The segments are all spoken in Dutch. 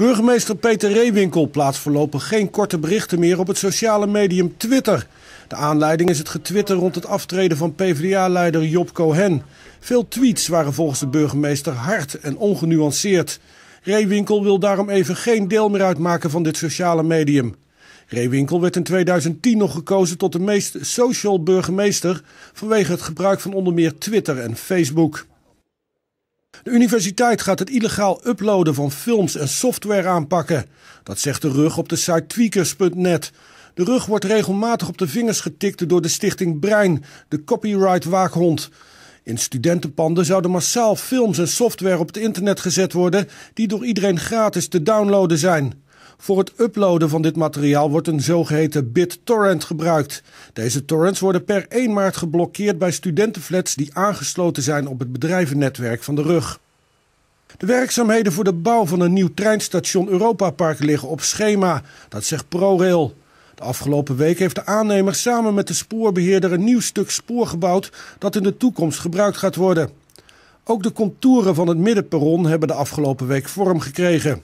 Burgemeester Peter Reewinkel plaatst voorlopig geen korte berichten meer op het sociale medium Twitter. De aanleiding is het getwitter rond het aftreden van PvdA-leider Job Cohen. Veel tweets waren volgens de burgemeester hard en ongenuanceerd. Reewinkel wil daarom even geen deel meer uitmaken van dit sociale medium. Reewinkel werd in 2010 nog gekozen tot de meest social burgemeester vanwege het gebruik van onder meer Twitter en Facebook. De universiteit gaat het illegaal uploaden van films en software aanpakken. Dat zegt de rug op de site tweakers.net. De rug wordt regelmatig op de vingers getikt door de stichting Brein, de copyright waakhond. In studentenpanden zouden massaal films en software op het internet gezet worden die door iedereen gratis te downloaden zijn. Voor het uploaden van dit materiaal wordt een zogeheten BitTorrent gebruikt. Deze torrents worden per 1 maart geblokkeerd bij studentenflats die aangesloten zijn op het bedrijvennetwerk van de rug. De werkzaamheden voor de bouw van een nieuw treinstation Europa Park liggen op schema, dat zegt ProRail. De afgelopen week heeft de aannemer samen met de spoorbeheerder een nieuw stuk spoor gebouwd dat in de toekomst gebruikt gaat worden. Ook de contouren van het middenperron hebben de afgelopen week vorm gekregen.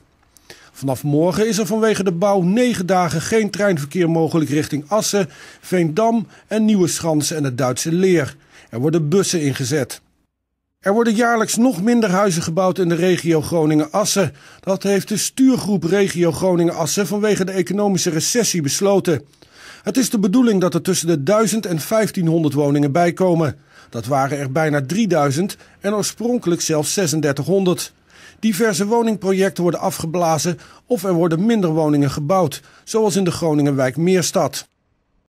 Vanaf morgen is er vanwege de bouw negen dagen geen treinverkeer mogelijk richting Assen, Veendam en Nieuweschans en het Duitse Leer. Er worden bussen ingezet. Er worden jaarlijks nog minder huizen gebouwd in de regio Groningen-Assen. Dat heeft de stuurgroep regio Groningen-Assen vanwege de economische recessie besloten. Het is de bedoeling dat er tussen de 1000 en 1500 woningen bijkomen. Dat waren er bijna 3000 en oorspronkelijk zelfs 3600. Diverse woningprojecten worden afgeblazen of er worden minder woningen gebouwd, zoals in de Groningenwijk wijk Meerstad.